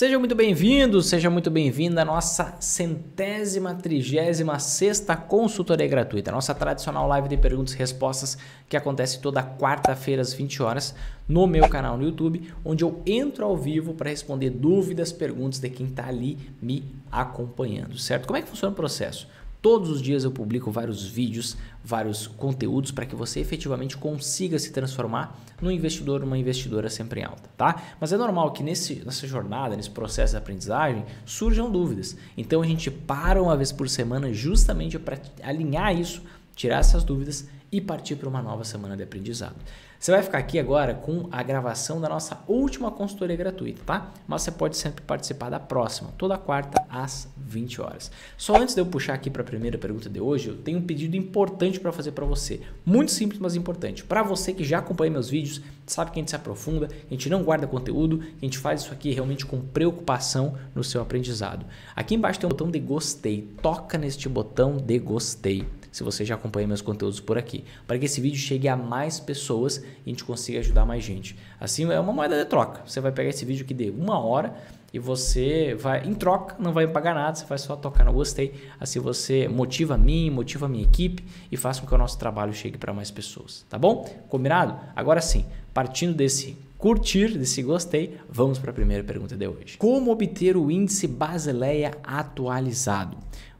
Seja muito bem-vindo, seja muito bem-vinda à nossa centésima, trigésima sexta consultoria gratuita, nossa tradicional live de perguntas e respostas que acontece toda quarta-feira às 20 horas no meu canal no YouTube, onde eu entro ao vivo para responder dúvidas, perguntas de quem está ali me acompanhando, certo? Como é que funciona o processo? Todos os dias eu publico vários vídeos, vários conteúdos para que você efetivamente consiga se transformar num investidor, numa investidora sempre em alta, tá? Mas é normal que nesse, nessa jornada, nesse processo de aprendizagem, surjam dúvidas. Então a gente para uma vez por semana justamente para alinhar isso, tirar essas dúvidas e partir para uma nova semana de aprendizado. Você vai ficar aqui agora com a gravação da nossa última consultoria gratuita, tá? Mas você pode sempre participar da próxima, toda quarta às 20 horas. Só antes de eu puxar aqui para a primeira pergunta de hoje, eu tenho um pedido importante para fazer para você. Muito simples, mas importante. Para você que já acompanha meus vídeos, sabe que a gente se aprofunda, a gente não guarda conteúdo, a gente faz isso aqui realmente com preocupação no seu aprendizado. Aqui embaixo tem um botão de gostei. Toca neste botão de gostei se você já acompanha meus conteúdos por aqui, para que esse vídeo chegue a mais pessoas e a gente consiga ajudar mais gente. Assim é uma moeda de troca. Você vai pegar esse vídeo que dê uma hora e você vai em troca, não vai pagar nada, você vai só tocar no gostei. Assim você motiva a mim, motiva a minha equipe e faça com que o nosso trabalho chegue para mais pessoas, tá bom? Combinado? Agora sim, partindo desse curtir, desse gostei, vamos para a primeira pergunta de hoje. Como obter o índice Basileia atualizado?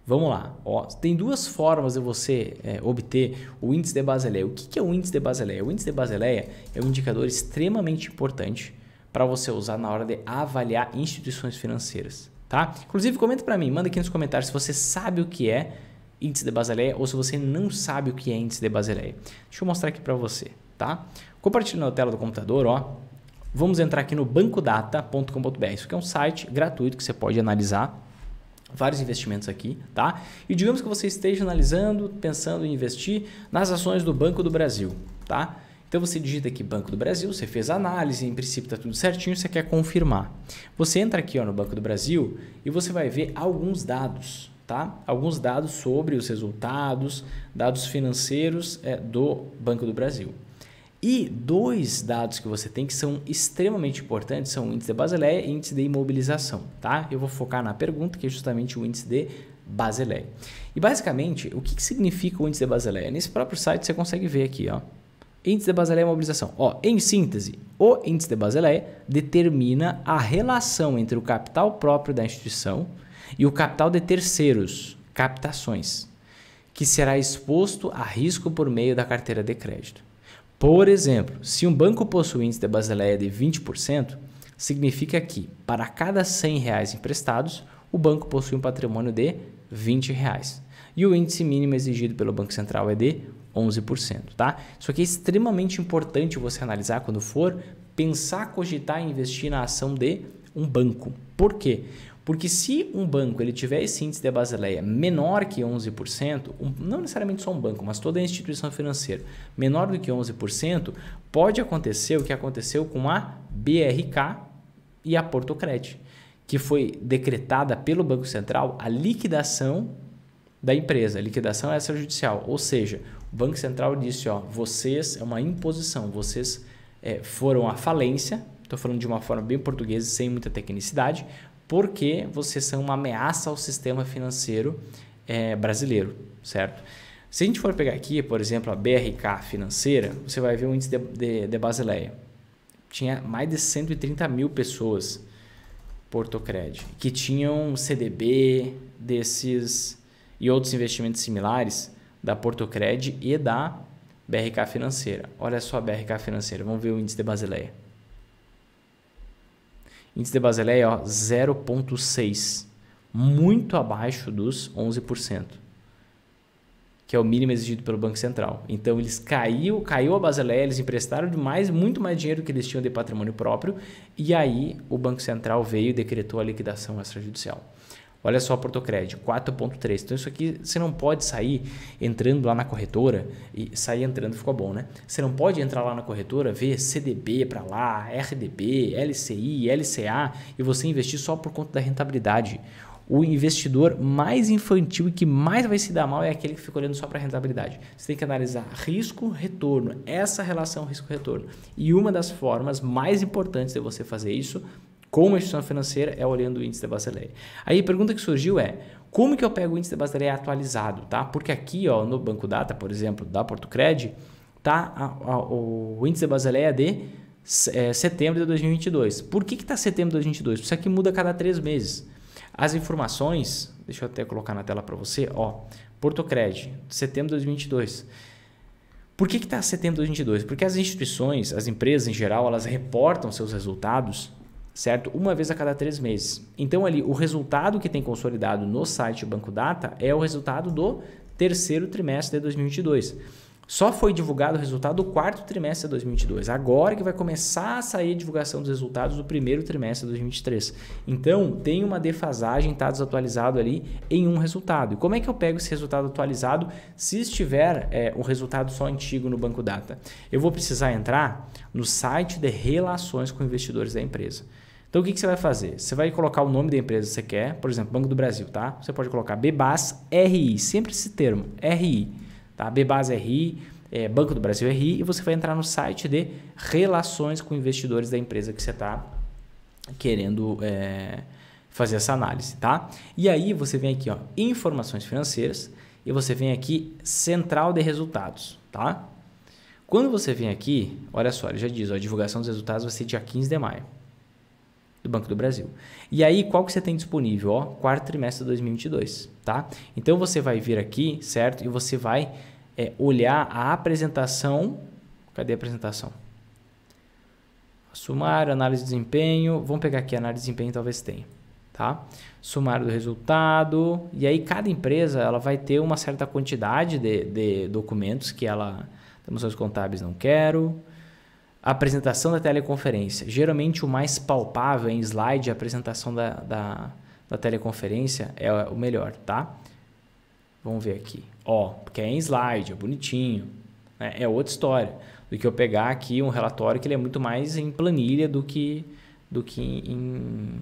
Vamos lá. Ó, tem duas formas de você é, obter o índice de Basileia. O que é o índice de Basileia? O índice de Basileia é um indicador extremamente importante para você usar na hora de avaliar instituições financeiras, tá? Inclusive, comenta para mim, manda aqui nos comentários se você sabe o que é índice de Basileia ou se você não sabe o que é índice de Basileia. Deixa eu mostrar aqui para você, tá? Compartilhando a tela do computador, ó, vamos entrar aqui no bancodata.com.br. Isso aqui é um site gratuito que você pode analisar vários investimentos aqui, tá? E digamos que você esteja analisando, pensando em investir nas ações do Banco do Brasil, tá? Então você digita aqui Banco do Brasil, você fez a análise, em princípio está tudo certinho, você quer confirmar. Você entra aqui ó, no Banco do Brasil e você vai ver alguns dados, tá? Alguns dados sobre os resultados, dados financeiros é, do Banco do Brasil. E dois dados que você tem que são extremamente importantes são o índice de Basileia e o índice de imobilização, tá? Eu vou focar na pergunta que é justamente o índice de Basileia. E basicamente, o que, que significa o índice de Basileia? Nesse próprio site você consegue ver aqui, ó. Índice de Basileia e imobilização. Ó, em síntese, o índice de Basileia determina a relação entre o capital próprio da instituição e o capital de terceiros, captações, que será exposto a risco por meio da carteira de crédito. Por exemplo, se um banco possui índice da Basileia de 20%, significa que para cada 100 reais emprestados, o banco possui um patrimônio de 20 reais. E o índice mínimo exigido pelo Banco Central é de 11%, tá? Isso aqui é extremamente importante você analisar quando for pensar, cogitar e investir na ação de um banco. Por quê? Porque se um banco ele tiver esse índice de Basileia menor que 11%, um, não necessariamente só um banco, mas toda instituição financeira menor do que 11%, pode acontecer o que aconteceu com a BRK e a Portocred, que foi decretada pelo Banco Central a liquidação da empresa, liquidação extrajudicial. Ou seja, o Banco Central disse: ó, vocês, é uma imposição, vocês é, foram à falência, estou falando de uma forma bem portuguesa, sem muita tecnicidade, porque vocês são uma ameaça ao sistema financeiro é, brasileiro, certo? Se a gente for pegar aqui, por exemplo, a BRK financeira, você vai ver o índice de, de, de Basileia. Tinha mais de 130 mil pessoas, Portocred, que tinham CDB desses e outros investimentos similares da Portocred e da BRK financeira. Olha só a BRK financeira, vamos ver o índice de Basileia. Índice de Basileia, ó, 0,6, muito abaixo dos 11%, que é o mínimo exigido pelo Banco Central. Então eles caiu, caiu a Basileia, eles emprestaram demais, muito mais dinheiro do que eles tinham de patrimônio próprio, e aí o Banco Central veio e decretou a liquidação extrajudicial. Olha só, Portocrédito, 4.3. Então isso aqui você não pode sair entrando lá na corretora e sair entrando ficou bom, né? Você não pode entrar lá na corretora, ver CDB para lá, RDB, LCI, LCA e você investir só por conta da rentabilidade. O investidor mais infantil e que mais vai se dar mal é aquele que fica olhando só para a rentabilidade. Você tem que analisar risco-retorno, essa relação risco-retorno. E uma das formas mais importantes de você fazer isso como instituição financeira é olhando o índice da Basileia. Aí a pergunta que surgiu é, como que eu pego o índice da Basileia atualizado, tá? Porque aqui, ó, no Banco Data, por exemplo, da Porto Cred, tá a, a, o índice da Basileia é de é, setembro de 2022. Por que está setembro de 2022? Isso aqui muda a cada três meses. As informações, deixa eu até colocar na tela para você, ó, Cred, setembro de 2022. Por que está setembro de 2022? Porque as instituições, as empresas em geral, elas reportam seus resultados certo? Uma vez a cada três meses. Então, ali, o resultado que tem consolidado no site Banco Data é o resultado do terceiro trimestre de 2022. Só foi divulgado o resultado do quarto trimestre de 2022. Agora que vai começar a sair a divulgação dos resultados do primeiro trimestre de 2023. Então, tem uma defasagem, está desatualizado ali em um resultado. E como é que eu pego esse resultado atualizado se estiver é, o resultado só antigo no banco data? Eu vou precisar entrar no site de relações com investidores da empresa. Então, o que, que você vai fazer? Você vai colocar o nome da empresa que você quer, por exemplo, Banco do Brasil, tá? Você pode colocar Bebas RI, sempre esse termo, RI, tá? Bebas RI, é, Banco do Brasil RI, e você vai entrar no site de relações com investidores da empresa que você está querendo é, fazer essa análise, tá? E aí você vem aqui, ó, informações financeiras, e você vem aqui, central de resultados, tá? Quando você vem aqui, olha só, ele já diz, ó, a divulgação dos resultados vai ser dia 15 de maio do Banco do Brasil. E aí, qual que você tem disponível? Ó, quarto trimestre de 2022, tá? Então, você vai vir aqui, certo? E você vai é, olhar a apresentação. Cadê a apresentação? Sumário, análise de desempenho. Vamos pegar aqui, análise de desempenho talvez tenha. Tá? Sumário do resultado. E aí, cada empresa ela vai ter uma certa quantidade de, de documentos que ela... Demonstrações contábeis não quero a apresentação da teleconferência. Geralmente o mais palpável em slide, é a apresentação da, da, da teleconferência é o melhor, tá? Vamos ver aqui. Ó, porque é em slide, é bonitinho. Né? É outra história do que eu pegar aqui um relatório que ele é muito mais em planilha do que, do que em,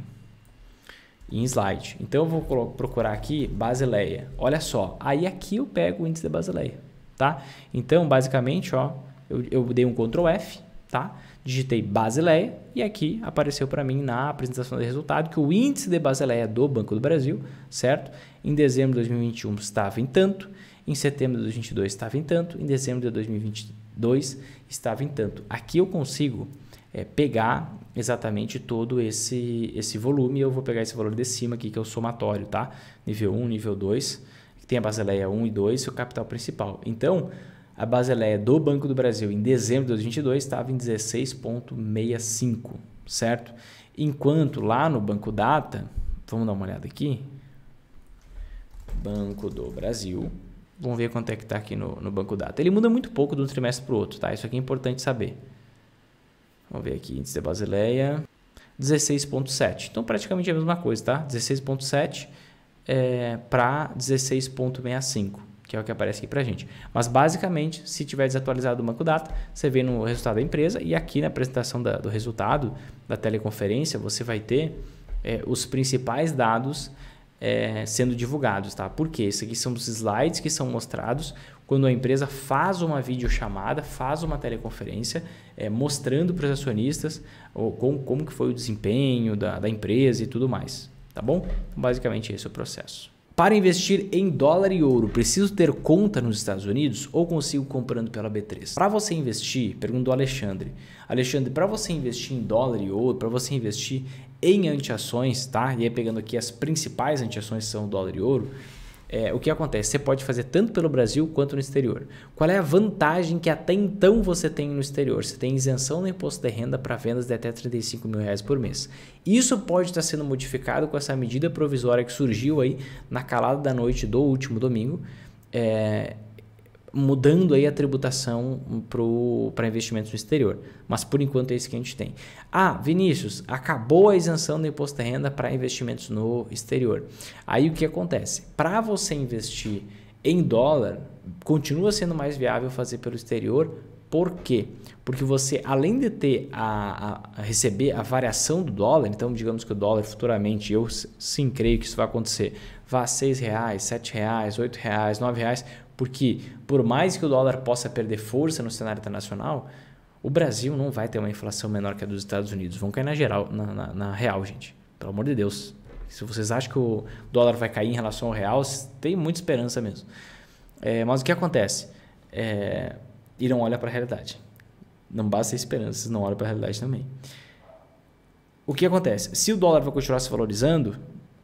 em slide. Então eu vou procurar aqui Basileia. Olha só, aí aqui eu pego o índice da Basileia, tá? Então basicamente, ó, eu, eu dei um Ctrl F, tá? Digitei Basileia e aqui apareceu para mim na apresentação de resultado que o índice de Basileia do Banco do Brasil, certo? Em dezembro de 2021 estava em tanto, em setembro de 2022 estava em tanto, em dezembro de 2022 estava em tanto. Aqui eu consigo é, pegar exatamente todo esse, esse volume, eu vou pegar esse valor de cima aqui que é o somatório, tá? Nível 1, nível 2, que tem a Basileia 1 e 2 e o capital principal. Então, a Basileia do Banco do Brasil em dezembro de 2022 estava em 16,65, certo? Enquanto lá no Banco Data, vamos dar uma olhada aqui. Banco do Brasil. Vamos ver quanto é que está aqui no, no Banco Data. Ele muda muito pouco de um trimestre para o outro, tá? Isso aqui é importante saber. Vamos ver aqui, índice da Basileia. 16,7. Então, praticamente a mesma coisa, tá? 16,7 é, para 16,65 que é o que aparece aqui para a gente. Mas basicamente, se tiver desatualizado o banco data, você vê no resultado da empresa e aqui na apresentação da, do resultado da teleconferência você vai ter é, os principais dados é, sendo divulgados, tá? Porque isso aqui são os slides que são mostrados quando a empresa faz uma videochamada, faz uma teleconferência, é, mostrando para os acionistas como, como que foi o desempenho da, da empresa e tudo mais, tá bom? Então, basicamente esse é o processo. Para investir em dólar e ouro, preciso ter conta nos Estados Unidos ou consigo comprando pela B3? Para você investir, perguntou Alexandre. Alexandre, para você investir em dólar e ouro, para você investir em antiações, tá? E aí pegando aqui as principais antiações são dólar e ouro, é, o que acontece? Você pode fazer tanto pelo Brasil quanto no exterior. Qual é a vantagem que até então você tem no exterior? Você tem isenção no imposto de renda para vendas de até 35 mil reais por mês. Isso pode estar sendo modificado com essa medida provisória que surgiu aí na calada da noite do último domingo. É, mudando aí a tributação para investimentos no exterior. Mas por enquanto é isso que a gente tem. Ah, Vinícius, acabou a isenção do imposto de renda para investimentos no exterior. Aí o que acontece? Para você investir em dólar, continua sendo mais viável fazer pelo exterior. Por quê? Porque você, além de ter a, a, receber a variação do dólar, então digamos que o dólar futuramente, eu sim creio que isso vai acontecer, vá R$ 6,00, R$ 7,00, R$ 8,00, R$ 9,00, porque, por mais que o dólar possa perder força no cenário internacional, o Brasil não vai ter uma inflação menor que a dos Estados Unidos. Vão cair na, geral, na, na, na real, gente. Pelo amor de Deus. Se vocês acham que o dólar vai cair em relação ao real, tem muita esperança mesmo. É, mas o que acontece? É, irão olhar para a realidade. Não basta ter esperança, não olham para a realidade também. O que acontece? Se o dólar vai continuar se valorizando,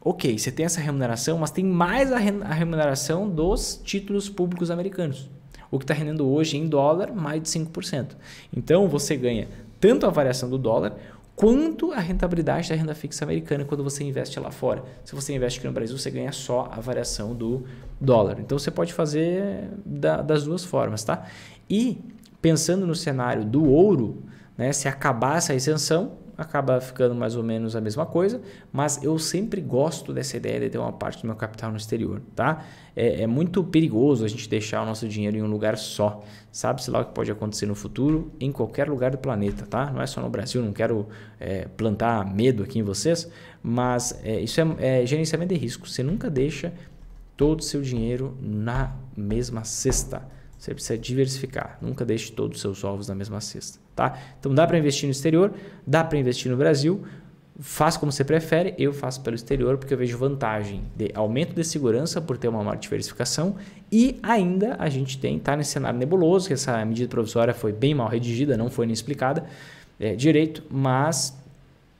ok, você tem essa remuneração, mas tem mais a remuneração dos títulos públicos americanos. O que está rendendo hoje em dólar mais de 5%. Então você ganha tanto a variação do dólar quanto a rentabilidade da renda fixa americana quando você investe lá fora. Se você investe aqui no Brasil, você ganha só a variação do dólar. Então você pode fazer da, das duas formas, tá? E pensando no cenário do ouro, né, se acabar essa isenção, acaba ficando mais ou menos a mesma coisa, mas eu sempre gosto dessa ideia de ter uma parte do meu capital no exterior, tá? É, é muito perigoso a gente deixar o nosso dinheiro em um lugar só. Sabe-se lá o que pode acontecer no futuro em qualquer lugar do planeta, tá? Não é só no Brasil, não quero é, plantar medo aqui em vocês, mas é, isso é, é gerenciamento de risco. Você nunca deixa todo o seu dinheiro na mesma cesta. Você precisa diversificar. Nunca deixe todos os seus ovos na mesma cesta, tá? Então dá para investir no exterior, dá para investir no Brasil. Faz como você prefere, eu faço pelo exterior porque eu vejo vantagem de aumento de segurança por ter uma maior diversificação e ainda a gente tem, está nesse cenário nebuloso, que essa medida provisória foi bem mal redigida, não foi nem explicada é, direito, mas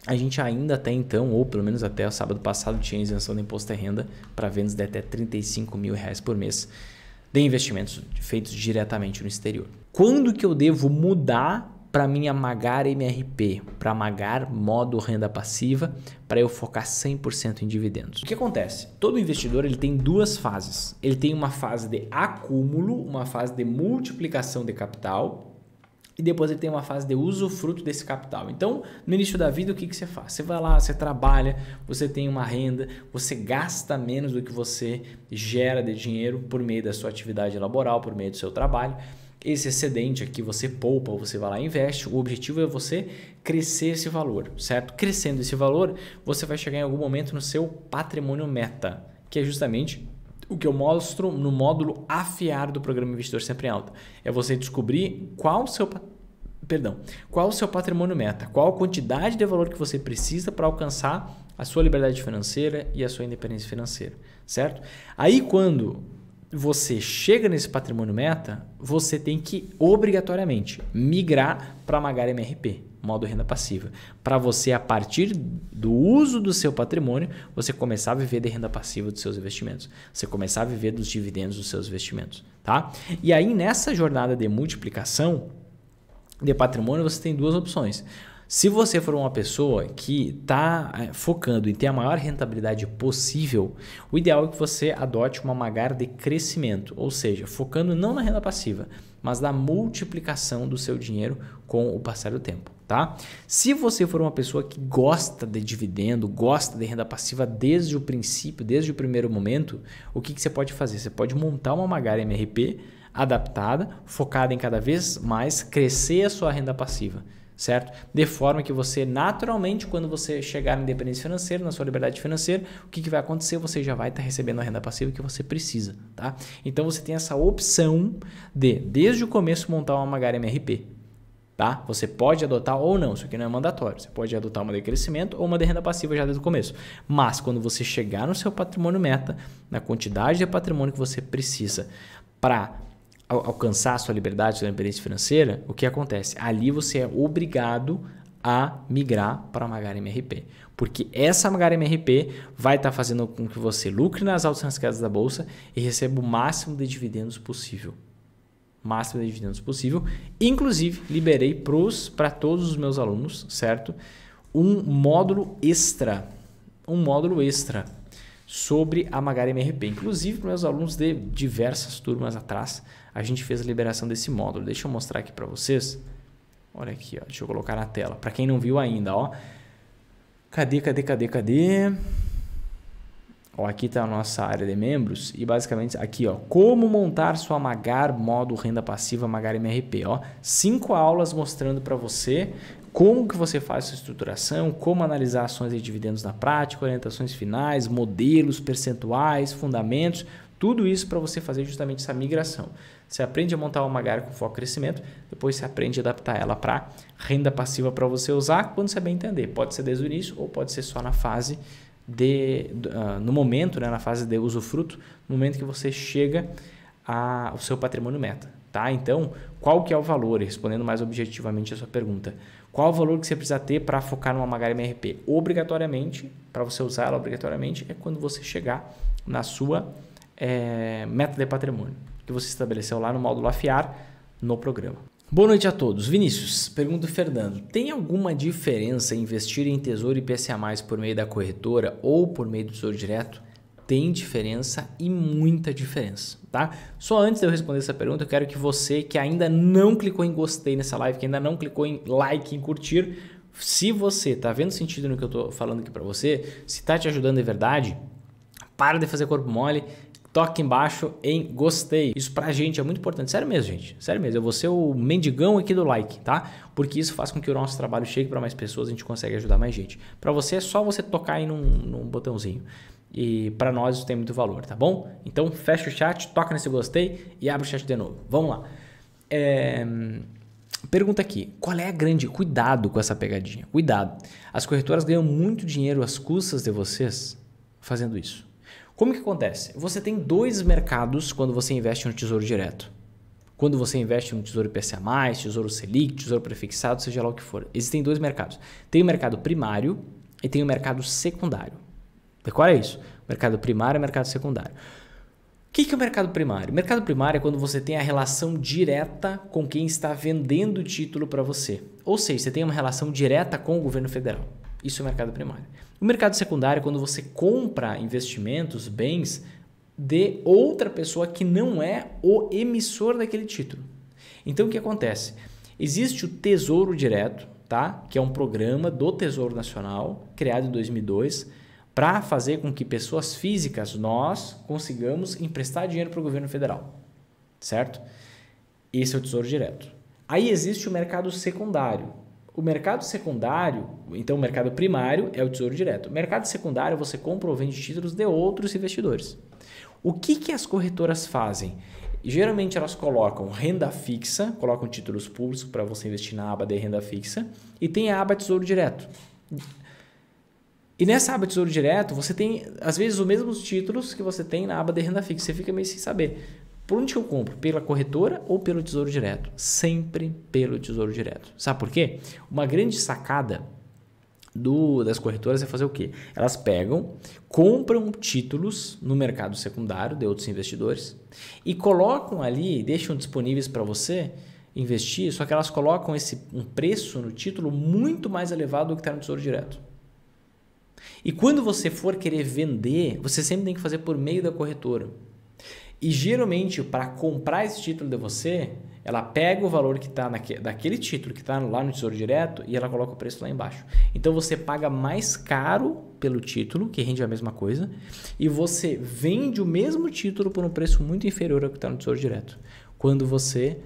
a gente ainda até então, ou pelo menos até o sábado passado, tinha isenção de imposto de renda para vendas de até 35 mil reais por mês de investimentos feitos diretamente no exterior. Quando que eu devo mudar para minha Magar MRP, para Magar modo renda passiva, para eu focar 100% em dividendos. O que acontece? Todo investidor ele tem duas fases. Ele tem uma fase de acúmulo, uma fase de multiplicação de capital e depois ele tem uma fase de usufruto desse capital. Então, no início da vida, o que, que você faz? Você vai lá, você trabalha, você tem uma renda, você gasta menos do que você gera de dinheiro por meio da sua atividade laboral, por meio do seu trabalho. Esse excedente aqui você poupa, você vai lá e investe. O objetivo é você crescer esse valor, certo? Crescendo esse valor, você vai chegar em algum momento no seu patrimônio meta, que é justamente o que eu mostro no módulo afiar do programa Investidor Sempre em Alta. É você descobrir qual o seu perdão, qual o seu patrimônio meta, qual a quantidade de valor que você precisa para alcançar a sua liberdade financeira e a sua independência financeira, certo? Aí quando você chega nesse patrimônio meta, você tem que obrigatoriamente migrar para Magar MRP modo renda passiva. Para você, a partir do uso do seu patrimônio, você começar a viver de renda passiva dos seus investimentos. Você começar a viver dos dividendos dos seus investimentos. Tá? E aí, nessa jornada de multiplicação de patrimônio, você tem duas opções. Se você for uma pessoa que está eh, focando em ter a maior rentabilidade possível, o ideal é que você adote uma magar de crescimento, ou seja, focando não na renda passiva, mas da multiplicação do seu dinheiro com o passar do tempo. Tá? Se você for uma pessoa que gosta de dividendo, gosta de renda passiva desde o princípio, desde o primeiro momento, o que, que você pode fazer? Você pode montar uma Magari MRP adaptada, focada em cada vez mais crescer a sua renda passiva certo? De forma que você, naturalmente, quando você chegar na independência financeira, na sua liberdade financeira, o que, que vai acontecer? Você já vai estar tá recebendo a renda passiva que você precisa, tá? Então você tem essa opção de, desde o começo, montar uma Magari MRP. Tá? Você pode adotar ou não, isso aqui não é mandatório. Você pode adotar uma de crescimento ou uma de renda passiva já desde o começo. Mas quando você chegar no seu patrimônio meta, na quantidade de patrimônio que você precisa para alcançar sua liberdade, da independência financeira, o que acontece? Ali você é obrigado a migrar para a Magara MRP. Porque essa Magara MRP vai estar tá fazendo com que você lucre nas altas quedas da bolsa e receba o máximo de dividendos possível. Máximo de dividendos possível. Inclusive, liberei para todos os meus alunos, certo? Um módulo extra. Um módulo extra sobre a Magara MRP. Inclusive, para meus alunos de diversas turmas atrás a gente fez a liberação desse módulo. Deixa eu mostrar aqui para vocês. Olha aqui, ó. deixa eu colocar na tela. Para quem não viu ainda, ó. Cadê, cadê, cadê, cadê? Ó, aqui está a nossa área de membros e basicamente aqui, ó, como montar sua Magar modo renda passiva Magar MRP, ó. Cinco aulas mostrando para você como que você faz sua estruturação, como analisar ações e dividendos na prática, orientações finais, modelos, percentuais, fundamentos, tudo isso para você fazer justamente essa migração. Você aprende a montar uma área com foco em crescimento, depois você aprende a adaptar ela para renda passiva para você usar quando você bem entender. Pode ser desde o início ou pode ser só na fase de, uh, no momento, né, na fase de usufruto, no momento que você chega ao seu patrimônio meta. Tá? Então, qual que é o valor? Respondendo mais objetivamente a sua pergunta. Qual o valor que você precisa ter para focar numa Magari MRP? Obrigatoriamente, para você usar ela obrigatoriamente, é quando você chegar na sua é, meta de patrimônio que você estabeleceu lá no módulo AFIAR no programa. Boa noite a todos. Vinícius, pergunta o Fernando: tem alguma diferença investir em Tesouro IPCA por meio da corretora ou por meio do Tesouro Direto? Tem diferença e muita diferença, tá? Só antes de eu responder essa pergunta, eu quero que você que ainda não clicou em gostei nessa live, que ainda não clicou em like, em curtir, se você está vendo sentido no que eu estou falando aqui para você, se está te ajudando de verdade, para de fazer corpo mole toque embaixo em gostei. Isso pra gente é muito importante. Sério mesmo, gente. Sério mesmo. Eu vou ser o mendigão aqui do like, tá? Porque isso faz com que o nosso trabalho chegue para mais pessoas, a gente consegue ajudar mais gente. Para você é só você tocar aí num, num botãozinho. E para nós isso tem muito valor, tá bom? Então fecha o chat, toca nesse gostei e abre o chat de novo. Vamos lá. É... Pergunta aqui, qual é a grande? Cuidado com essa pegadinha, cuidado. As corretoras ganham muito dinheiro às custas de vocês fazendo isso. Como que acontece? Você tem dois mercados quando você investe no Tesouro Direto. Quando você investe no Tesouro IPCA+, Tesouro Selic, Tesouro Prefixado, seja lá o que for. Existem dois mercados. Tem o mercado primário e tem o mercado secundário. Decora isso. Mercado primário e mercado secundário. O que, que é o mercado primário? O mercado primário é quando você tem a relação direta com quem está vendendo o título para você. Ou seja, você tem uma relação direta com o governo federal. Isso é o mercado primário. O mercado secundário é quando você compra investimentos, bens de outra pessoa que não é o emissor daquele título. Então o que acontece? Existe o Tesouro Direto, tá? Que é um programa do Tesouro Nacional, criado em 2002, para fazer com que pessoas físicas, nós, consigamos emprestar dinheiro para o governo federal. Certo? Esse é o Tesouro Direto. Aí existe o mercado secundário, o mercado secundário, então o mercado primário é o tesouro direto. O mercado secundário você compra ou vende títulos de outros investidores. O que, que as corretoras fazem? Geralmente elas colocam renda fixa, colocam títulos públicos para você investir na aba de renda fixa e tem a aba tesouro direto. E nessa aba Tesouro Direto, você tem, às vezes, os mesmos títulos que você tem na aba de renda fixa. Você fica meio sem saber. Por onde que eu compro? Pela corretora ou pelo Tesouro Direto? Sempre pelo Tesouro Direto. Sabe por quê? Uma grande sacada do, das corretoras é fazer o quê? Elas pegam, compram títulos no mercado secundário de outros investidores e colocam ali, deixam disponíveis para você investir, só que elas colocam esse um preço no título muito mais elevado do que está no Tesouro Direto. E quando você for querer vender, você sempre tem que fazer por meio da corretora. E geralmente, para comprar esse título de você, ela pega o valor que está daquele título que está lá no Tesouro Direto e ela coloca o preço lá embaixo. Então você paga mais caro pelo título, que rende a mesma coisa, e você vende o mesmo título por um preço muito inferior ao que está no Tesouro Direto. Quando você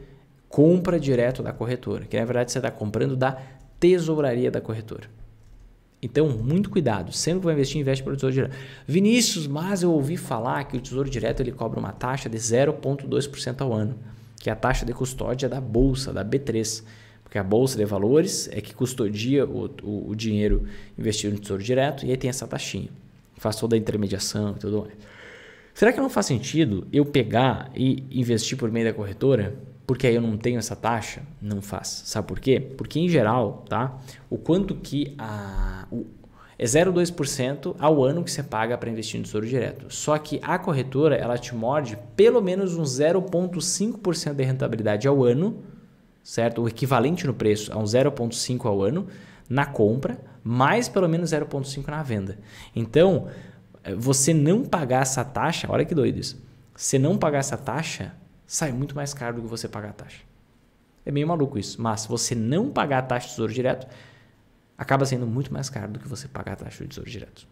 compra direto da corretora, que na verdade você está comprando da tesouraria da corretora. Então, muito cuidado. Sempre que vai investir, investe para o Tesouro Direto. Vinícius, mas eu ouvi falar que o Tesouro Direto ele cobra uma taxa de 0,2% ao ano, que é a taxa de custódia da Bolsa, da B3. Porque a Bolsa de Valores é que custodia o, o, o dinheiro investido no Tesouro Direto e aí tem essa taxinha. Faz toda a intermediação e tudo mais. Será que não faz sentido eu pegar e investir por meio da corretora? porque aí eu não tenho essa taxa, não faz. Sabe por quê? Porque em geral, tá? O quanto que a o, é 0,2% ao ano que você paga para investir no Tesouro Direto. Só que a corretora, ela te morde pelo menos um 0,5% de rentabilidade ao ano, certo? O equivalente no preço a um 0,5 ao ano na compra, mais pelo menos 0,5 na venda. Então, eh, você não pagar essa taxa, olha que doido isso. Você não pagar essa taxa sai muito mais caro do que você pagar a taxa. É meio maluco isso, mas se você não pagar a taxa de tesouro direto, acaba sendo muito mais caro do que você pagar a taxa de tesouro direto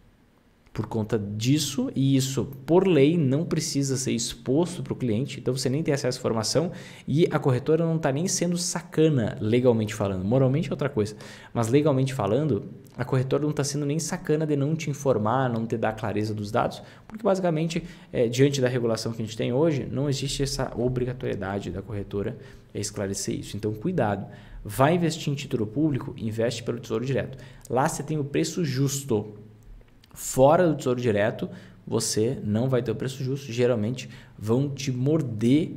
por conta disso, e isso, por lei, não precisa ser exposto para o cliente, então você nem tem acesso à informação e a corretora não está nem sendo sacana, legalmente falando. Moralmente é outra coisa, mas legalmente falando, a corretora não está sendo nem sacana de não te informar, não te dar clareza dos dados, porque basicamente, é, diante da regulação que a gente tem hoje, não existe essa obrigatoriedade da corretora esclarecer isso. Então, cuidado. Vai investir em título público, investe pelo Tesouro Direto. Lá você tem o preço justo fora do Tesouro Direto, você não vai ter o preço justo. Geralmente vão te morder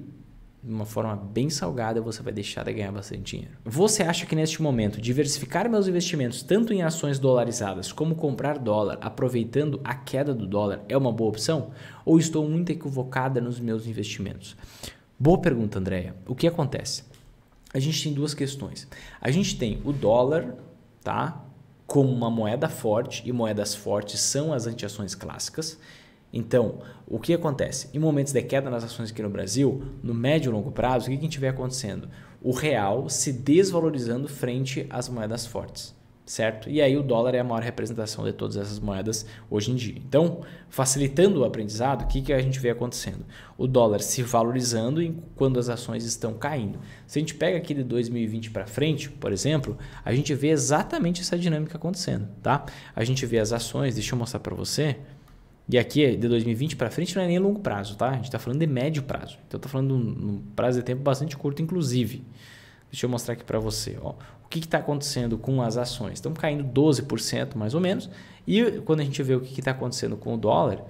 de uma forma bem salgada, você vai deixar de ganhar bastante dinheiro. Você acha que neste momento diversificar meus investimentos tanto em ações dolarizadas como comprar dólar, aproveitando a queda do dólar, é uma boa opção? Ou estou muito equivocada nos meus investimentos? Boa pergunta, Andréia. O que acontece? A gente tem duas questões. A gente tem o dólar, tá? como uma moeda forte, e moedas fortes são as antiações clássicas. Então, o que acontece? Em momentos de queda nas ações aqui no Brasil, no médio e longo prazo, o que, que tiver acontecendo? O real se desvalorizando frente às moedas fortes certo? E aí o dólar é a maior representação de todas essas moedas hoje em dia. Então, facilitando o aprendizado, o que, que a gente vê acontecendo? O dólar se valorizando quando as ações estão caindo. Se a gente pega aqui de 2020 para frente, por exemplo, a gente vê exatamente essa dinâmica acontecendo, tá? A gente vê as ações, deixa eu mostrar para você. E aqui, de 2020 para frente, não é nem longo prazo, tá? A gente está falando de médio prazo. Então, está falando de um prazo de tempo bastante curto, inclusive. Deixa eu mostrar aqui para você. Ó o que está acontecendo com as ações? Estão caindo 12% mais ou menos. E quando a gente vê o que está acontecendo com o dólar,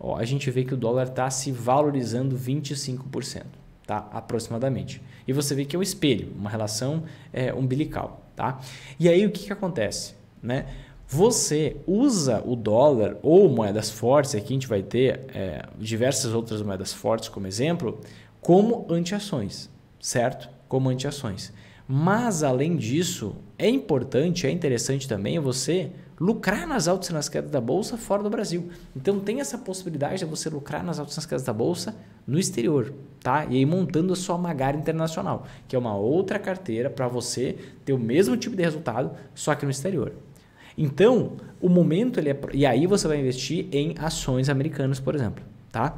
ó, a gente vê que o dólar está se valorizando 25%, tá? aproximadamente. E você vê que é um espelho, uma relação é, umbilical. Tá? E aí o que, que acontece? Né? Você usa o dólar ou moedas fortes, aqui a gente vai ter é, diversas outras moedas fortes como exemplo, como antiações, certo? Como antiações. Mas, além disso, é importante, é interessante também você lucrar nas altas e nas quedas da bolsa fora do Brasil. Então, tem essa possibilidade de você lucrar nas altas e nas quedas da bolsa no exterior, tá? E aí montando a sua Magar Internacional, que é uma outra carteira para você ter o mesmo tipo de resultado, só que no exterior. Então, o momento ele é. E aí você vai investir em ações americanas, por exemplo, tá?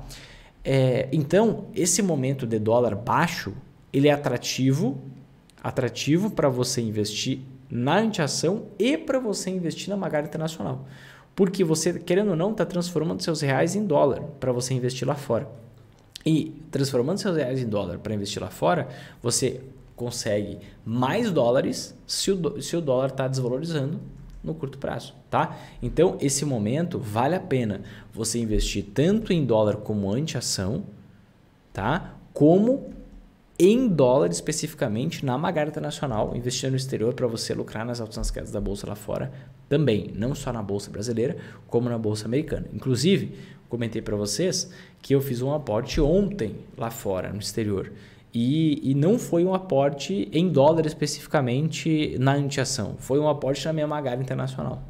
É, então, esse momento de dólar baixo, ele é atrativo atrativo para você investir na antiação e para você investir na Magari Internacional. Porque você, querendo ou não, está transformando seus reais em dólar para você investir lá fora. E transformando seus reais em dólar para investir lá fora, você consegue mais dólares se o, se o dólar está desvalorizando no curto prazo, tá? Então, esse momento vale a pena você investir tanto em dólar como anti-ação, tá? Como em dólar especificamente na magar Internacional, investindo no exterior para você lucrar nas altas nas quedas da bolsa lá fora também, não só na bolsa brasileira, como na bolsa americana. Inclusive, comentei para vocês que eu fiz um aporte ontem lá fora, no exterior. E, e, não foi um aporte em dólar especificamente na ação foi um aporte na minha Magara Internacional.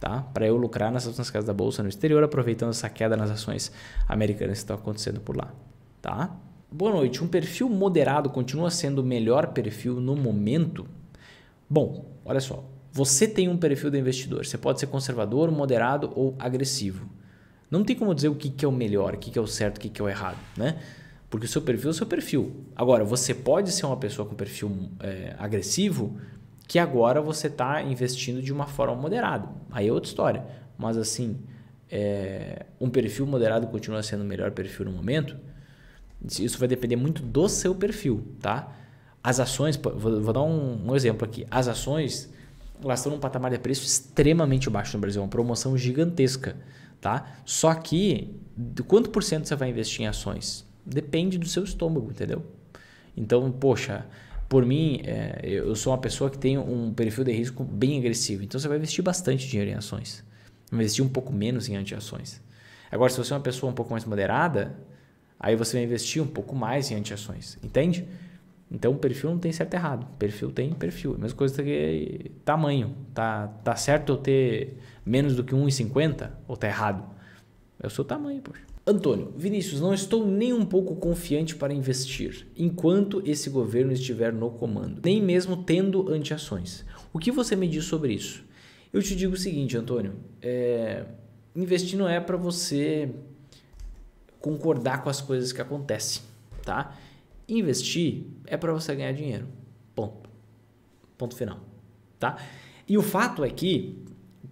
Tá? Para eu lucrar nas ações casas da bolsa no exterior, aproveitando essa queda nas ações americanas que estão acontecendo por lá, tá? Boa noite. Um perfil moderado continua sendo o melhor perfil no momento? Bom, olha só. Você tem um perfil de investidor. Você pode ser conservador, moderado ou agressivo. Não tem como dizer o que, que é o melhor, o que, que é o certo, o que, que é o errado, né? Porque o seu perfil é o seu perfil. Agora, você pode ser uma pessoa com perfil é, agressivo que agora você está investindo de uma forma moderada. Aí é outra história. Mas assim, é, um perfil moderado continua sendo o melhor perfil no momento? Isso vai depender muito do seu perfil, tá? As ações, vou, vou dar um, um, exemplo aqui. As ações, elas estão num patamar de preço extremamente baixo no Brasil, é uma promoção gigantesca, tá? Só que, quanto por cento você vai investir em ações? Depende do seu estômago, entendeu? Então, poxa, por mim, é, eu sou uma pessoa que tem um perfil de risco bem agressivo, então você vai investir bastante dinheiro em ações, vai investir um pouco menos em antiações. Agora, se você é uma pessoa um pouco mais moderada, Aí você vai investir um pouco mais em antiações, entende? Então, perfil não tem certo e errado. Perfil tem perfil. Mesma coisa que tamanho. Tá, tá certo eu ter menos do que 1,50 ou tá errado? É o seu tamanho, poxa. Antônio, Vinícius, não estou nem um pouco confiante para investir enquanto esse governo estiver no comando, nem mesmo tendo antiações. O que você me diz sobre isso? Eu te digo o seguinte, Antônio: é... investir não é para você concordar com as coisas que acontecem, tá? Investir é para você ganhar dinheiro. Ponto. Ponto final, tá? E o fato é que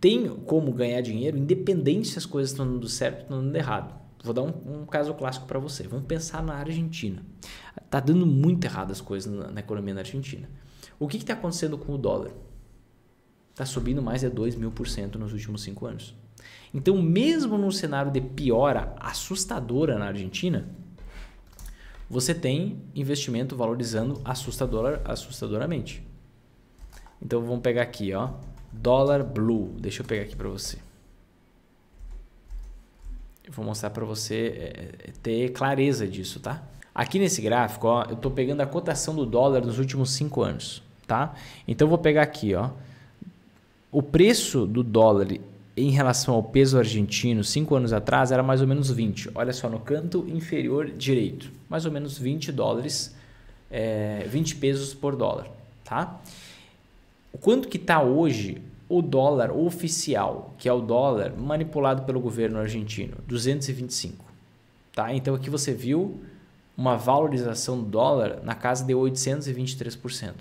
tem como ganhar dinheiro independente se as coisas estão dando certo ou estão dando errado. Vou dar um, um caso clássico para você. Vamos pensar na Argentina. Tá dando muito errado as coisas na, na economia na Argentina. O que está acontecendo com o dólar? Está subindo mais de 2 mil por cento nos últimos cinco anos. Então, mesmo num cenário de piora assustadora na Argentina, você tem investimento valorizando assustador, assustadoramente. Então vamos pegar aqui, ó, dólar blue. Deixa eu pegar aqui para você. Eu vou mostrar para você é, é, ter clareza disso, tá? Aqui nesse gráfico, ó, eu estou pegando a cotação do dólar nos últimos cinco anos, tá? Então eu vou pegar aqui, ó, o preço do dólar em relação ao peso argentino, cinco anos atrás, era mais ou menos 20. Olha só, no canto inferior direito, mais ou menos 20 dólares, é, 20 pesos por dólar, tá? O quanto que está hoje o dólar oficial, que é o dólar manipulado pelo governo argentino? 225, tá? Então aqui você viu uma valorização do dólar na casa de 823%.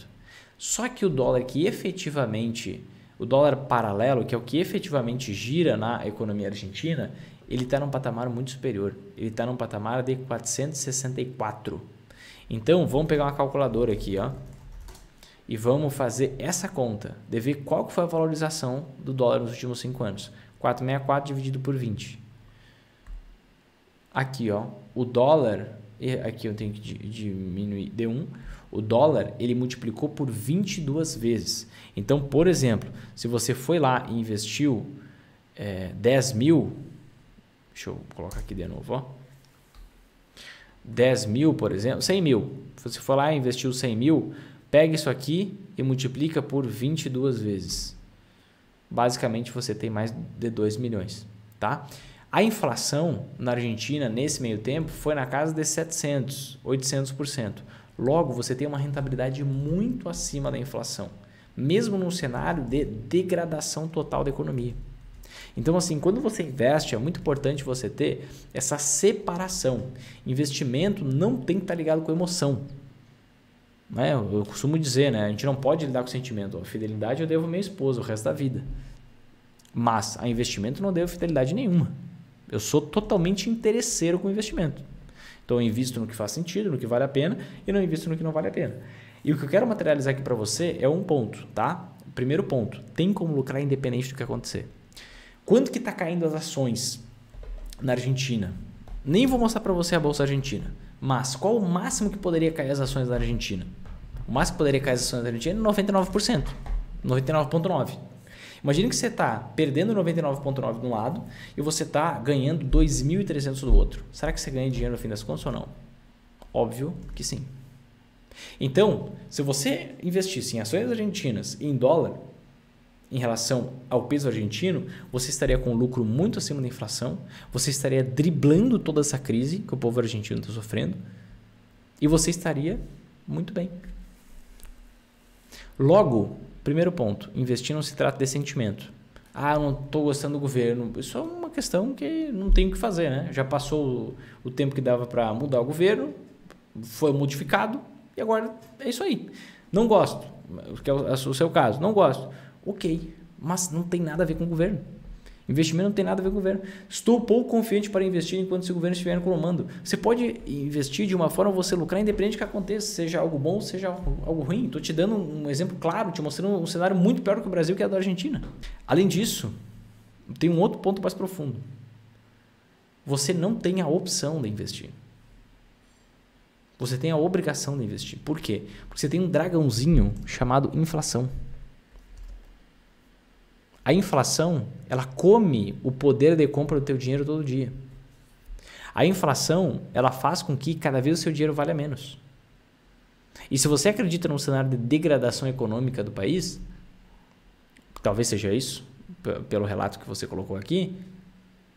Só que o dólar que efetivamente o dólar paralelo, que é o que efetivamente gira na economia argentina, ele está num patamar muito superior. Ele está num patamar de 464. Então, vamos pegar uma calculadora aqui, ó. E vamos fazer essa conta de ver qual foi a valorização do dólar nos últimos 5 anos. 464 dividido por 20. Aqui, ó, o dólar, aqui eu tenho que diminuir de 1 o dólar ele multiplicou por 22 vezes. Então, por exemplo, se você foi lá e investiu é, 10 mil, deixa eu colocar aqui de novo, ó. 10 mil, por exemplo, 100 mil. Se você for lá e investiu 100 mil, pega isso aqui e multiplica por 22 vezes. Basicamente, você tem mais de 2 milhões, tá? A inflação na Argentina, nesse meio tempo, foi na casa de 700, 800%. Logo, você tem uma rentabilidade muito acima da inflação, mesmo num cenário de degradação total da economia. Então, assim, quando você investe, é muito importante você ter essa separação. Investimento não tem que estar tá ligado com emoção. Né? Eu, eu costumo dizer, né? A gente não pode lidar com sentimento. A fidelidade eu devo à minha esposa o resto da vida. Mas a investimento não devo fidelidade nenhuma. Eu sou totalmente interesseiro com investimento. Então eu invisto no que faz sentido, no que vale a pena e não invisto no que não vale a pena. E o que eu quero materializar aqui para você é um ponto, tá? Primeiro ponto, tem como lucrar independente do que acontecer. Quanto que está caindo as ações na Argentina? Nem vou mostrar para você a bolsa argentina, mas qual o máximo que poderia cair as ações da Argentina? O máximo que poderia cair as ações da Argentina é 99%, 99.9. Imagina que você está perdendo 99,9 de um lado e você está ganhando 2.300 do outro. Será que você ganha dinheiro no fim das contas ou não? Óbvio que sim. Então, se você investisse em ações argentinas e em dólar, em relação ao peso argentino, você estaria com um lucro muito acima da inflação, você estaria driblando toda essa crise que o povo argentino está sofrendo e você estaria muito bem. Logo, Primeiro ponto, investir não se trata de sentimento. Ah, eu não estou gostando do governo. Isso é uma questão que não tem o que fazer, né? Já passou o tempo que dava para mudar o governo, foi modificado e agora é isso aí. Não gosto, que é, é o seu caso. Não gosto. Ok, mas não tem nada a ver com o governo. Investimento não tem nada a ver com o governo. Estou pouco confiante para investir enquanto esse governo estiver o comando. Você pode investir de uma forma você lucrar, independente do que aconteça, seja algo bom, seja algo ruim. Estou te dando um exemplo claro, te mostrando um cenário muito pior que o Brasil, que é da Argentina. Além disso, tem um outro ponto mais profundo. Você não tem a opção de investir. Você tem a obrigação de investir. Por quê? Porque você tem um dragãozinho chamado inflação. A inflação, ela come o poder de compra do teu dinheiro todo dia. A inflação, ela faz com que cada vez o seu dinheiro valha menos. E se você acredita num cenário de degradação econômica do país, talvez seja isso, pelo relato que você colocou aqui,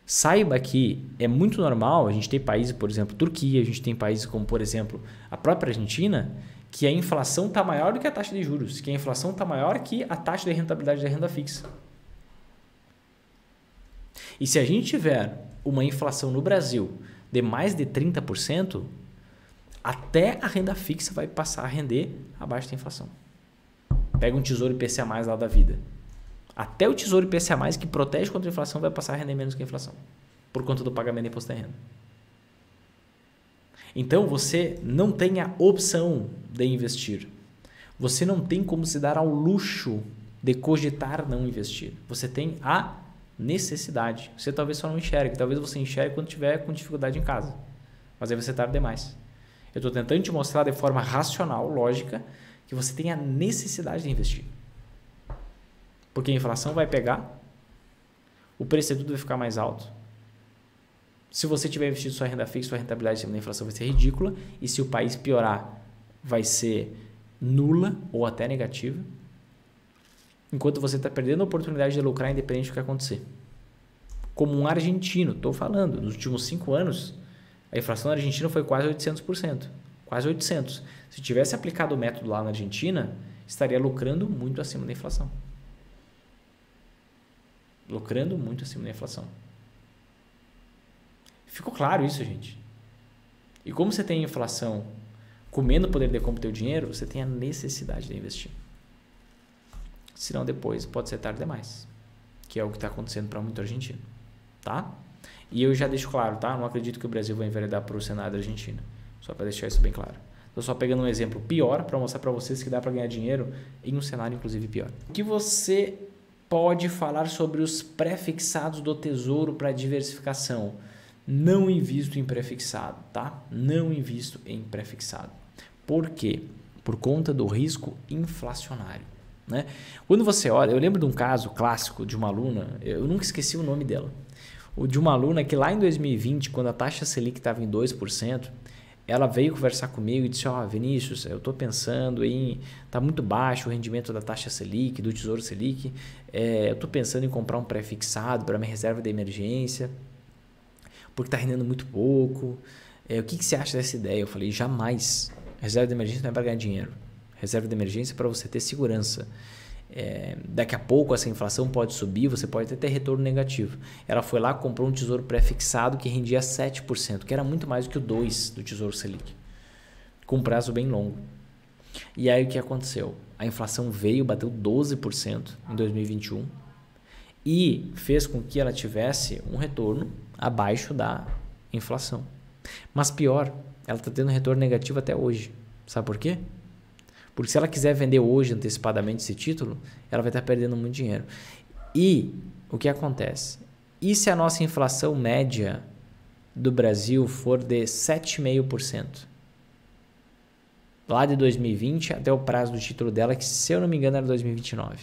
saiba que é muito normal, a gente tem países, por exemplo, Turquia, a gente tem países como, por exemplo, a própria Argentina, que a inflação está maior do que a taxa de juros, que a inflação está maior que a taxa de rentabilidade da renda fixa. E se a gente tiver uma inflação no Brasil de mais de 30%, até a renda fixa vai passar a render abaixo da inflação. Pega um tesouro IPCA mais lá da vida. Até o tesouro IPCA mais que protege contra a inflação vai passar a render menos que a inflação, por conta do pagamento de imposto de renda. Então você não tem a opção de investir. Você não tem como se dar ao luxo de cogitar não investir. Você tem a necessidade. Você talvez só não enxergue, talvez você enxergue quando tiver com dificuldade em casa. Mas aí você tarde demais. Eu estou tentando te mostrar de forma racional, lógica, que você tem a necessidade de investir. Porque a inflação vai pegar, o preço de tudo vai ficar mais alto. Se você tiver investido sua renda fixa, sua rentabilidade na inflação vai ser ridícula. E se o país piorar, vai ser nula ou até negativa enquanto você está perdendo a oportunidade de lucrar independente do que acontecer. Como um argentino, estou falando, nos últimos cinco anos, a inflação na Argentina foi quase 800%. Quase 800. Se tivesse aplicado o método lá na Argentina, estaria lucrando muito acima da inflação. Lucrando muito acima da inflação. Ficou claro isso, gente. E como você tem inflação comendo o poder de compra do seu dinheiro, você tem a necessidade de investir senão depois pode ser tarde demais, que é o que está acontecendo para muito argentino, tá? E eu já deixo claro, tá? Não acredito que o Brasil vai enveredar para o Senado argentino, só para deixar isso bem claro. Estou só pegando um exemplo pior para mostrar para vocês que dá para ganhar dinheiro em um cenário inclusive pior. O que você pode falar sobre os prefixados do Tesouro para diversificação? Não invisto em prefixado, tá? Não invisto em prefixado. Por quê? Por conta do risco inflacionário. Né? Quando você olha, eu lembro de um caso clássico de uma aluna, eu nunca esqueci o nome dela, de uma aluna que lá em 2020, quando a taxa Selic estava em 2%, ela veio conversar comigo e disse: Ó, oh, Vinícius, eu estou pensando em. Está muito baixo o rendimento da taxa Selic, do Tesouro Selic, é, eu estou pensando em comprar um pré-fixado para minha reserva de emergência, porque está rendendo muito pouco. É, o que, que você acha dessa ideia? Eu falei: jamais. Reserva de emergência não é para ganhar dinheiro reserva de emergência para você ter segurança. É, daqui a pouco essa inflação pode subir, você pode até ter retorno negativo. Ela foi lá, comprou um tesouro pré-fixado que rendia 7%, que era muito mais do que o 2% do tesouro Selic, com um prazo bem longo. E aí o que aconteceu? A inflação veio, bateu 12% em 2021 e fez com que ela tivesse um retorno abaixo da inflação. Mas pior, ela está tendo retorno negativo até hoje. Sabe por quê? Porque se ela quiser vender hoje antecipadamente esse título, ela vai estar perdendo muito dinheiro. E o que acontece? E se a nossa inflação média do Brasil for de 7,5%? Lá de 2020 até o prazo do título dela, que se eu não me engano era 2029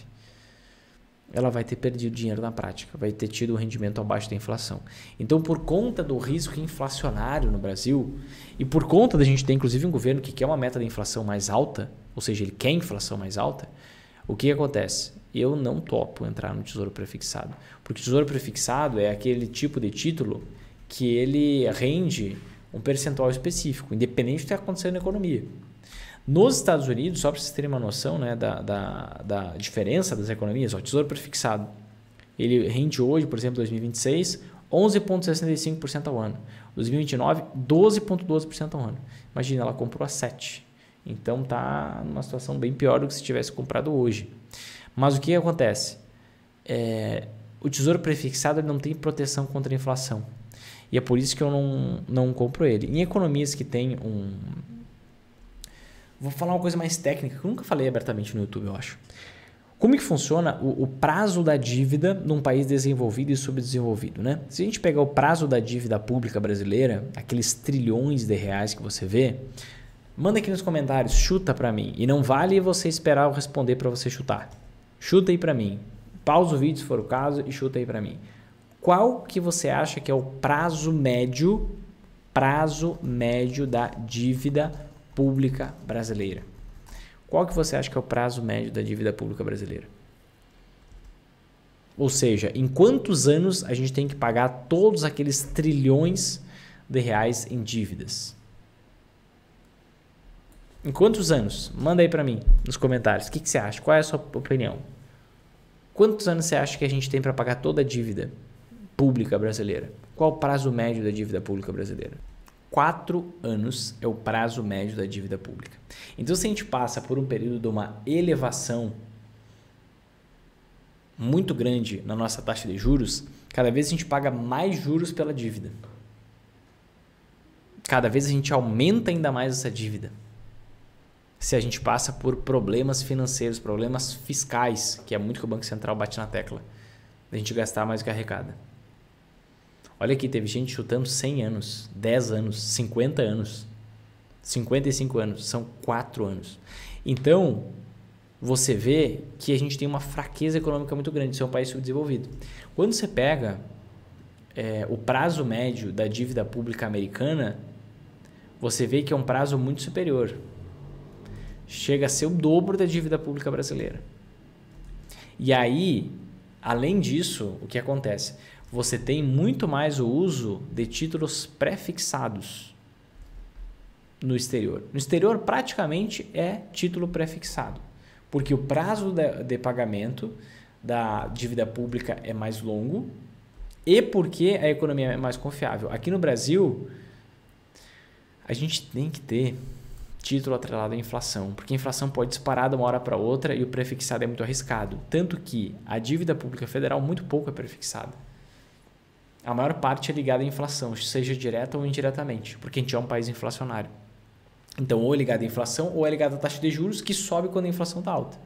ela vai ter perdido dinheiro na prática, vai ter tido um rendimento abaixo da inflação. Então, por conta do risco inflacionário no Brasil e por conta da gente ter inclusive um governo que quer uma meta de inflação mais alta, ou seja, ele quer inflação mais alta, o que acontece? Eu não topo entrar no tesouro prefixado, porque tesouro prefixado é aquele tipo de título que ele rende um percentual específico, independente do que está acontecendo na economia. Nos Estados Unidos, só para vocês terem uma noção né, da, da, da diferença das economias, o tesouro prefixado ele rende hoje, por exemplo, 2026, 11,65% ao ano. 2029, 12,12% ao ano. Imagina, ela comprou a 7. Então tá numa situação bem pior do que se tivesse comprado hoje. Mas o que acontece? É, o tesouro prefixado não tem proteção contra a inflação. E é por isso que eu não, não compro ele. Em economias que tem um, Vou falar uma coisa mais técnica que eu nunca falei abertamente no YouTube, eu acho. Como que funciona o, o, prazo da dívida num país desenvolvido e subdesenvolvido, né? Se a gente pegar o prazo da dívida pública brasileira, aqueles trilhões de reais que você vê, manda aqui nos comentários, chuta para mim. E não vale você esperar eu responder para você chutar. Chuta aí para mim. Pausa o vídeo se for o caso e chuta aí para mim. Qual que você acha que é o prazo médio, prazo médio da dívida pública? pública brasileira. Qual que você acha que é o prazo médio da dívida pública brasileira? Ou seja, em quantos anos a gente tem que pagar todos aqueles trilhões de reais em dívidas? Em quantos anos? Manda aí para mim nos comentários. O que, que você acha? Qual é a sua opinião? Quantos anos você acha que a gente tem para pagar toda a dívida pública brasileira? Qual o prazo médio da dívida pública brasileira? quatro anos é o prazo médio da dívida pública. Então, se a gente passa por um período de uma elevação muito grande na nossa taxa de juros, cada vez a gente paga mais juros pela dívida. Cada vez a gente aumenta ainda mais essa dívida. Se a gente passa por problemas financeiros, problemas fiscais, que é muito que o Banco Central bate na tecla, a gente gastar mais do que arrecada. Olha aqui, teve gente chutando 100 anos, 10 anos, 50 anos, 55 anos, são 4 anos. Então, você vê que a gente tem uma fraqueza econômica muito grande, isso é um país subdesenvolvido. Quando você pega é, o prazo médio da dívida pública americana, você vê que é um prazo muito superior. Chega a ser o dobro da dívida pública brasileira. E aí, além disso, o que acontece? você tem muito mais o uso de títulos prefixados no exterior. No exterior, praticamente é título prefixado, porque o prazo de, pagamento da dívida pública é mais longo e porque a economia é mais confiável. Aqui no Brasil, a gente tem que ter título atrelado à inflação, porque a inflação pode disparar de uma hora para outra e o prefixado é muito arriscado. Tanto que a dívida pública federal muito pouco é prefixada a maior parte é ligada à inflação, seja direta ou indiretamente, porque a gente é um país inflacionário. Então, ou é ligada à inflação ou é ligada à taxa de juros que sobe quando a inflação está alta.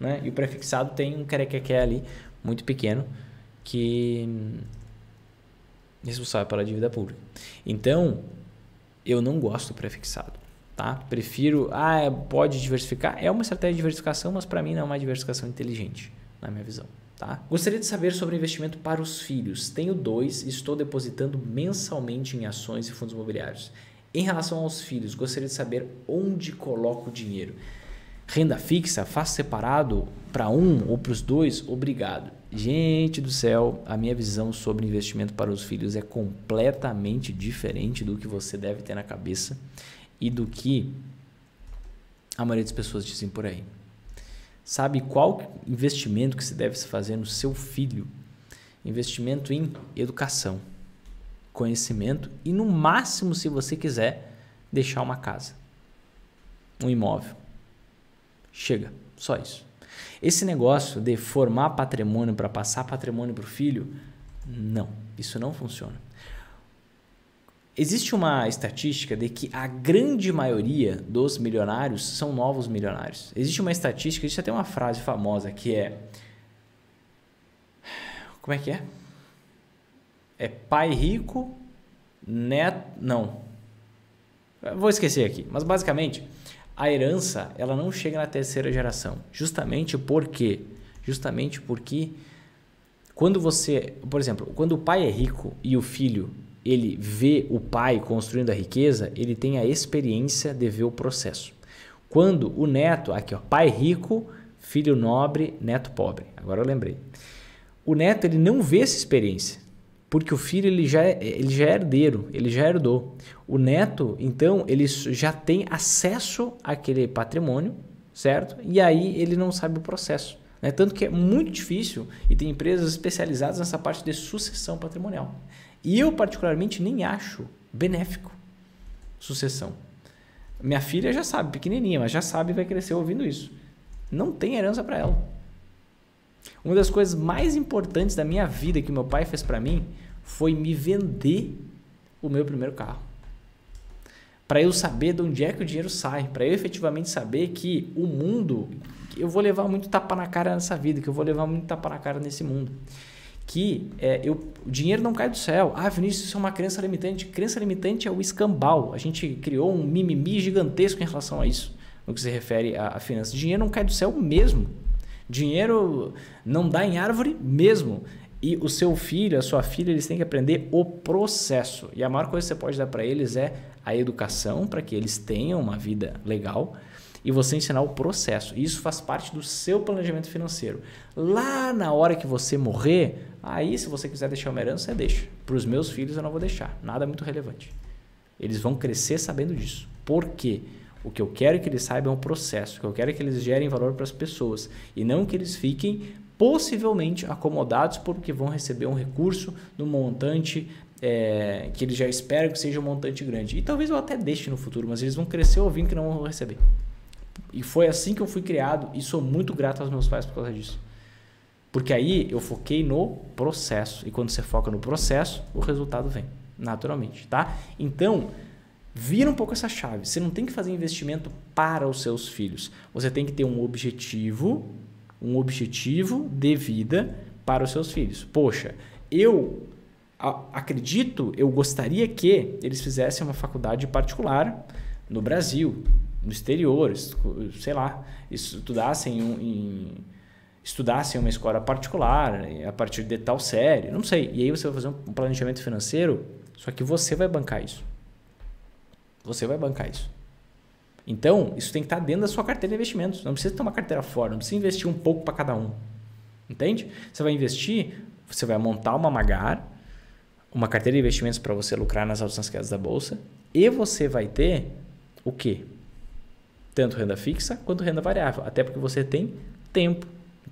Né? E o prefixado tem um carequequé ali, muito pequeno, que responsável pela dívida pública. Então, eu não gosto do prefixado. Tá? Prefiro, ah, é, pode diversificar. É uma estratégia de diversificação, mas para mim não é uma diversificação inteligente, na minha visão. Tá? Gostaria de saber sobre investimento para os filhos. Tenho dois e estou depositando mensalmente em ações e fundos imobiliários. Em relação aos filhos, gostaria de saber onde coloco o dinheiro. Renda fixa, faço separado para um ou para os dois? Obrigado. Gente do céu, a minha visão sobre investimento para os filhos é completamente diferente do que você deve ter na cabeça e do que a maioria das pessoas dizem por aí. Sabe qual investimento que se deve se fazer no seu filho? Investimento em educação, conhecimento e no máximo, se você quiser, deixar uma casa, um imóvel. Chega, só isso. Esse negócio de formar patrimônio para passar patrimônio para o filho, não, isso não funciona. Existe uma estatística de que a grande maioria dos milionários são novos milionários. Existe uma estatística, existe até uma frase famosa que é. Como é que é? É pai rico, neto. Não. Vou esquecer aqui. Mas basicamente, a herança ela não chega na terceira geração. Justamente porque. Justamente porque. Quando você. Por exemplo, quando o pai é rico e o filho ele vê o pai construindo a riqueza, ele tem a experiência de ver o processo. Quando o neto, aqui ó, pai rico, filho nobre, neto pobre. Agora eu lembrei. O neto ele não vê essa experiência, porque o filho ele já, é, ele já é herdeiro, ele já herdou. O neto, então, ele já tem acesso àquele patrimônio, certo? E aí ele não sabe o processo. Né? Tanto que é muito difícil e tem empresas especializadas nessa parte de sucessão patrimonial. E eu, particularmente, nem acho benéfico sucessão. Minha filha já sabe, pequenininha, mas já sabe e vai crescer ouvindo isso. Não tem herança para ela. Uma das coisas mais importantes da minha vida que meu pai fez para mim foi me vender o meu primeiro carro. Para eu saber de onde é que o dinheiro sai, para eu efetivamente saber que o mundo, que eu vou levar muito tapa na cara nessa vida, que eu vou levar muito tapa na cara nesse mundo que é, eu, o dinheiro não cai do céu. Ah, Vinícius, isso é uma crença limitante. Crença limitante é o escambau. A gente criou um mimimi gigantesco em relação a isso, no que se refere à finança. finanças. Dinheiro não cai do céu mesmo. Dinheiro não dá em árvore mesmo. E o seu filho, a sua filha, eles têm que aprender o processo. E a maior coisa que você pode dar para eles é a educação, para que eles tenham uma vida legal e você ensinar o processo. Isso faz parte do seu planejamento financeiro. Lá na hora que você morrer, Aí, se você quiser deixar uma herança, você deixa. Para os meus filhos, eu não vou deixar. Nada é muito relevante. Eles vão crescer sabendo disso. Por quê? O que eu quero é que eles saibam é o processo, o que eu quero é que eles gerem valor para as pessoas e não que eles fiquem possivelmente acomodados porque vão receber um recurso no montante é, que eles já esperam que seja um montante grande. E talvez eu até deixe no futuro, mas eles vão crescer ouvindo que não vão receber. E foi assim que eu fui criado e sou muito grato aos meus pais por causa disso. Porque aí eu foquei no processo. E quando você foca no processo, o resultado vem, naturalmente, tá? Então, vira um pouco essa chave. Você não tem que fazer investimento para os seus filhos. Você tem que ter um objetivo, um objetivo de vida para os seus filhos. Poxa, eu acredito, eu gostaria que eles fizessem uma faculdade particular no Brasil, no exterior, sei lá, estudassem em estudasse em uma escola particular, né, a partir de tal série, não sei. E aí você vai fazer um planejamento financeiro, só que você vai bancar isso. Você vai bancar isso. Então, isso tem que estar dentro da sua carteira de investimentos. Não precisa ter uma carteira fora, não precisa investir um pouco para cada um. Entende? Você vai investir, você vai montar uma magar, uma carteira de investimentos para você lucrar nas altas quedas da bolsa, e você vai ter o quê? Tanto renda fixa quanto renda variável, até porque você tem tempo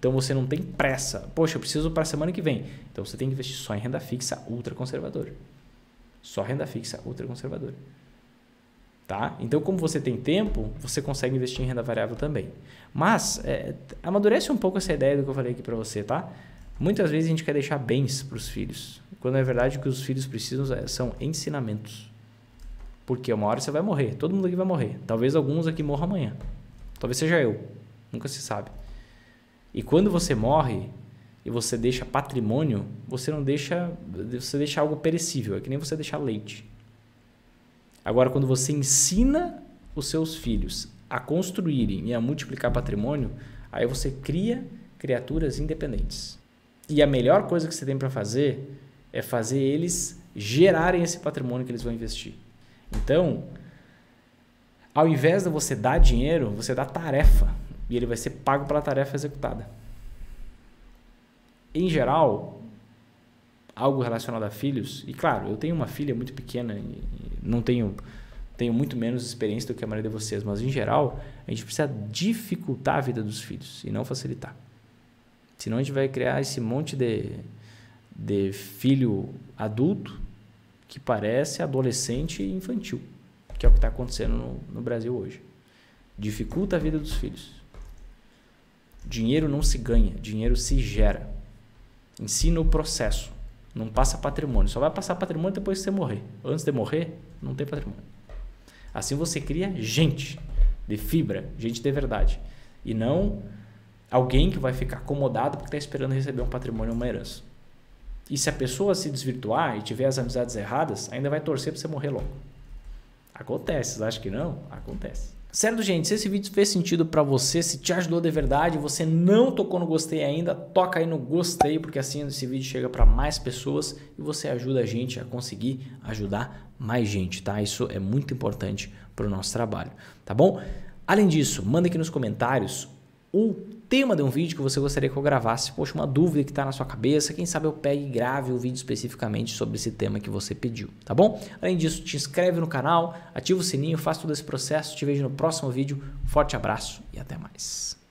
então você não tem pressa. Poxa, eu preciso para a semana que vem. Então você tem que investir só em renda fixa ultra conservadora. Só renda fixa ultra conservadora. Tá? Então, como você tem tempo, você consegue investir em renda variável também. Mas é, amadurece um pouco essa ideia do que eu falei aqui para você, tá? Muitas vezes a gente quer deixar bens para os filhos, quando é verdade que os filhos precisam é, são ensinamentos. Porque uma hora você vai morrer, todo mundo aqui vai morrer. Talvez alguns aqui morram amanhã. Talvez seja eu. Nunca se sabe. E quando você morre e você deixa patrimônio, você não deixa, você deixa algo perecível, é que nem você deixar leite. Agora, quando você ensina os seus filhos a construírem e a multiplicar patrimônio, aí você cria criaturas independentes. E a melhor coisa que você tem para fazer é fazer eles gerarem esse patrimônio que eles vão investir. Então, ao invés de você dar dinheiro, você dá tarefa e ele vai ser pago pela tarefa executada. Em geral, algo relacionado a filhos, e claro, eu tenho uma filha muito pequena, não tenho tenho muito menos experiência do que a maioria de vocês, mas em geral, a gente precisa dificultar a vida dos filhos e não facilitar. Senão a gente vai criar esse monte de, de filho adulto que parece adolescente e infantil, que é o que está acontecendo no, no Brasil hoje. Dificulta a vida dos filhos. Dinheiro não se ganha, dinheiro se gera. Ensina o processo. Não passa patrimônio. Só vai passar patrimônio depois que você morrer. Antes de morrer, não tem patrimônio. Assim você cria gente de fibra, gente de verdade. E não alguém que vai ficar acomodado porque está esperando receber um patrimônio ou uma herança. E se a pessoa se desvirtuar e tiver as amizades erradas, ainda vai torcer para você morrer logo. Acontece, acho que não? Acontece. Certo, gente? Se esse vídeo fez sentido para você, se te ajudou de verdade, você não tocou no gostei ainda, toca aí no gostei, porque assim esse vídeo chega para mais pessoas e você ajuda a gente a conseguir ajudar mais gente, tá? Isso é muito importante para o nosso trabalho, tá bom? Além disso, manda aqui nos comentários o tema de um vídeo que você gostaria que eu gravasse, poxa, uma dúvida que está na sua cabeça, quem sabe eu pegue e grave um vídeo especificamente sobre esse tema que você pediu, tá bom? Além disso, te inscreve no canal, ativa o sininho, faz todo esse processo, te vejo no próximo vídeo, forte abraço e até mais.